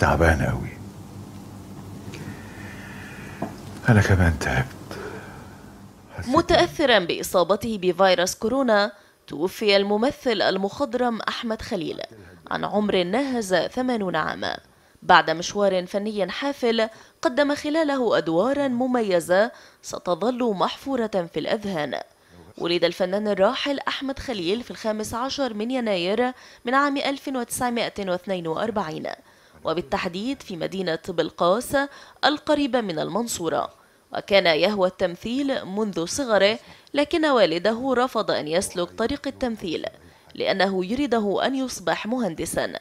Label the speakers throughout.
Speaker 1: تعبان قوي أنا كمان تعبت متأثرا بإصابته بفيروس كورونا توفي الممثل المخضرم أحمد خليل عن عمر ناهز 80 عاما بعد مشوار فني حافل قدم خلاله أدوارا مميزة ستظل محفورة في الأذهان ولد الفنان الراحل أحمد خليل في الخامس عشر من يناير من عام 1942 وبالتحديد في مدينة بلقاس القريبة من المنصورة وكان يهوى التمثيل منذ صغره لكن والده رفض أن يسلك طريق التمثيل لأنه يريده أن يصبح مهندسا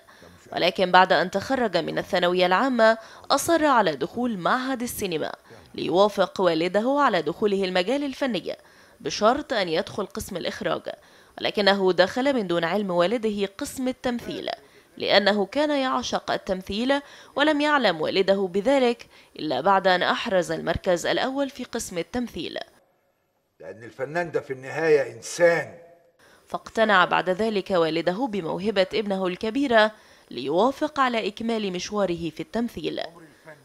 Speaker 1: ولكن بعد أن تخرج من الثانوية العامة أصر على دخول معهد السينما ليوافق والده على دخوله المجال الفني بشرط أن يدخل قسم الإخراج ولكنه دخل من دون علم والده قسم التمثيل لأنه كان يعشق التمثيل ولم يعلم والده بذلك إلا بعد أن أحرز المركز الأول في قسم التمثيل لأن الفنان ده في النهاية إنسان فاقتنع بعد ذلك والده بموهبة ابنه الكبيرة ليوافق على إكمال مشواره في التمثيل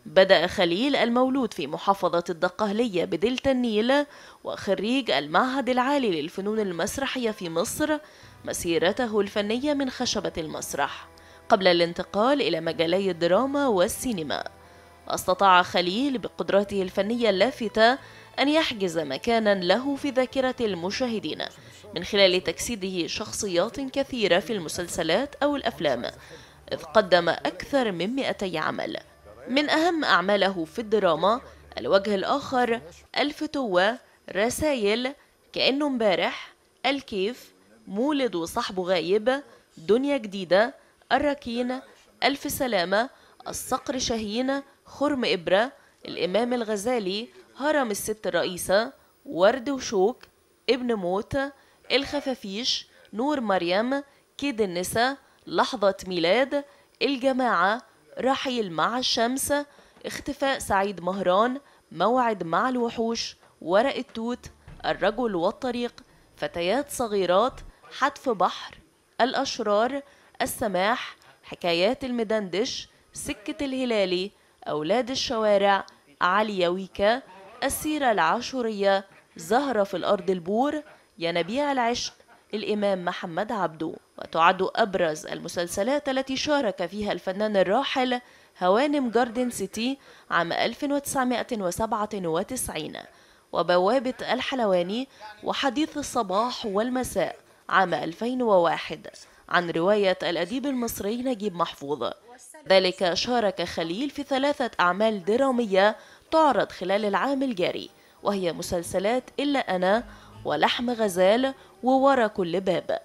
Speaker 1: بدأ خليل المولود في محافظة الدقهلية بدلتا النيل وخريج المعهد العالي للفنون المسرحية في مصر مسيرته الفنية من خشبة المسرح قبل الانتقال إلى مجالي الدراما والسينما واستطاع خليل بقدراته الفنية اللافتة أن يحجز مكانا له في ذاكرة المشاهدين من خلال تجسيده شخصيات كثيرة في المسلسلات أو الأفلام إذ قدم أكثر من 200 عمل من أهم أعماله في الدراما الوجه الآخر الفتوة رسائل كأنه امبارح الكيف مولد وصاحبه غايب دنيا جديدة الركين ألف سلامة الصقر شاهين خرم إبرة الإمام الغزالي هرم الست الرئيسة ورد وشوك ابن موت الخفافيش نور مريم كيد النساء لحظة ميلاد الجماعة رحيل مع الشمس اختفاء سعيد مهران موعد مع الوحوش ورق التوت الرجل والطريق فتيات صغيرات حتف بحر الأشرار السماح حكايات المدندش سكة الهلالي أولاد الشوارع علي ويكا السيرة العاشورية زهرة في الأرض البور ينابيع العشق الإمام محمد عبده وتعد أبرز المسلسلات التي شارك فيها الفنان الراحل هوانم جاردن سيتي عام 1997 وبوابة الحلواني وحديث الصباح والمساء عام 2001 عن رواية الأديب المصري نجيب محفوظ ذلك شارك خليل في ثلاثة أعمال درامية تعرض خلال العام الجاري وهي مسلسلات إلا أنا ولحم غزال وورا كل باب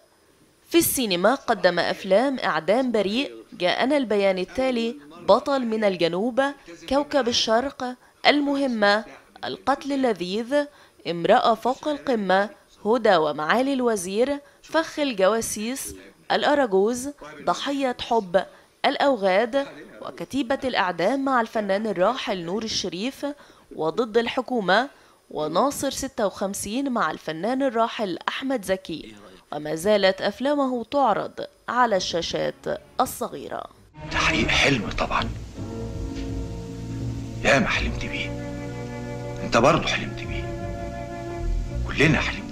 Speaker 1: في السينما قدم أفلام إعدام بريء جاءنا البيان التالي بطل من الجنوب كوكب الشرق المهمة القتل اللذيذ امرأة فوق القمة هدى ومعالي الوزير فخ الجواسيس الأراجوز ضحية حب الأوغاد وكتيبة الإعدام مع الفنان الراحل نور الشريف وضد الحكومة وناصر 56 مع الفنان الراحل أحمد زكي وما زالت أفلامه تعرض على الشاشات الصغيرة تحقيق حلم طبعا يا ما حلمت بيه انت برضه حلمت بيه كلنا حلمت